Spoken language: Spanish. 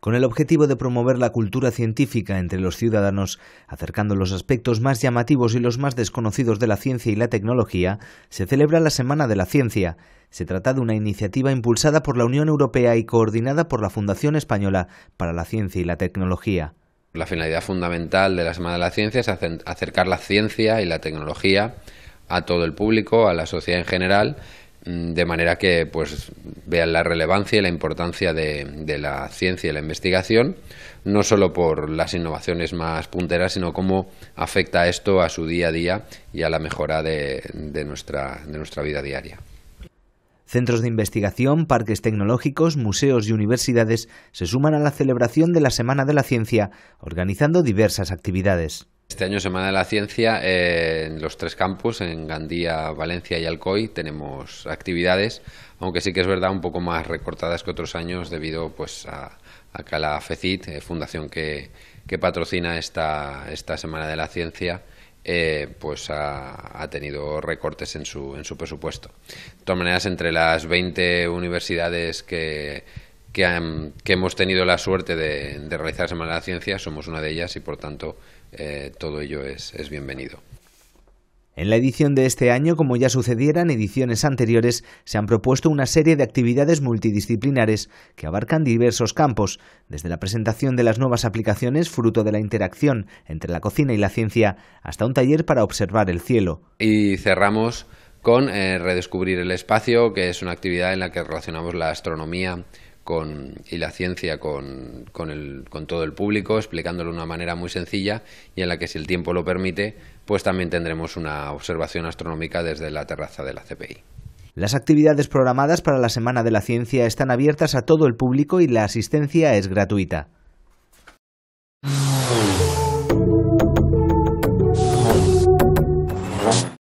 con el objetivo de promover la cultura científica entre los ciudadanos, acercando los aspectos más llamativos y los más desconocidos de la ciencia y la tecnología, se celebra la Semana de la Ciencia. Se trata de una iniciativa impulsada por la Unión Europea y coordinada por la Fundación Española para la Ciencia y la Tecnología. La finalidad fundamental de la Semana de la Ciencia es acercar la ciencia y la tecnología a todo el público, a la sociedad en general, Mm, de manera que pues vean la relevancia y la importancia de, la ciencia y la investigación, no solo por las innovaciones más punteras, sino cómo afecta esto a su día a día y a la mejora de nuestra vida diaria. Centros de investigación, parques tecnológicos, museos y universidades se suman a la celebración de la Semana de la Ciencia, organizando diversas actividades. Este año, Semana de la Ciencia, eh, en los tres campus, en Gandía, Valencia y Alcoy, tenemos actividades, aunque sí que es verdad un poco más recortadas que otros años debido pues, a, que la FECIT, eh, fundación que, patrocina esta, esta Semana de la Ciencia, eh, pues ha, tenido recortes en su, en su presupuesto. De todas maneras, entre las 20 universidades que que, hemos tenido la suerte de, de realizar Semana de la Ciencia, somos una de ellas y por tanto eh, todo ello es, bienvenido. En la edición de este año, como ya sucediera en ediciones anteriores, se han propuesto una serie de actividades multidisciplinares que abarcan diversos campos, desde la presentación de las nuevas aplicaciones fruto de la interacción entre la cocina y la ciencia, hasta un taller para observar el cielo. Y cerramos con eh, redescubrir el espacio, que es una actividad en la que relacionamos la astronomía y la ciencia con, con, todo el público, explicándolo de una manera muy sencilla y en la que, si el tiempo lo permite, pues también tendremos una observación astronómica desde la terraza de la CPI. Las actividades programadas para la Semana de la Ciencia están abiertas a todo el público y la asistencia es gratuita.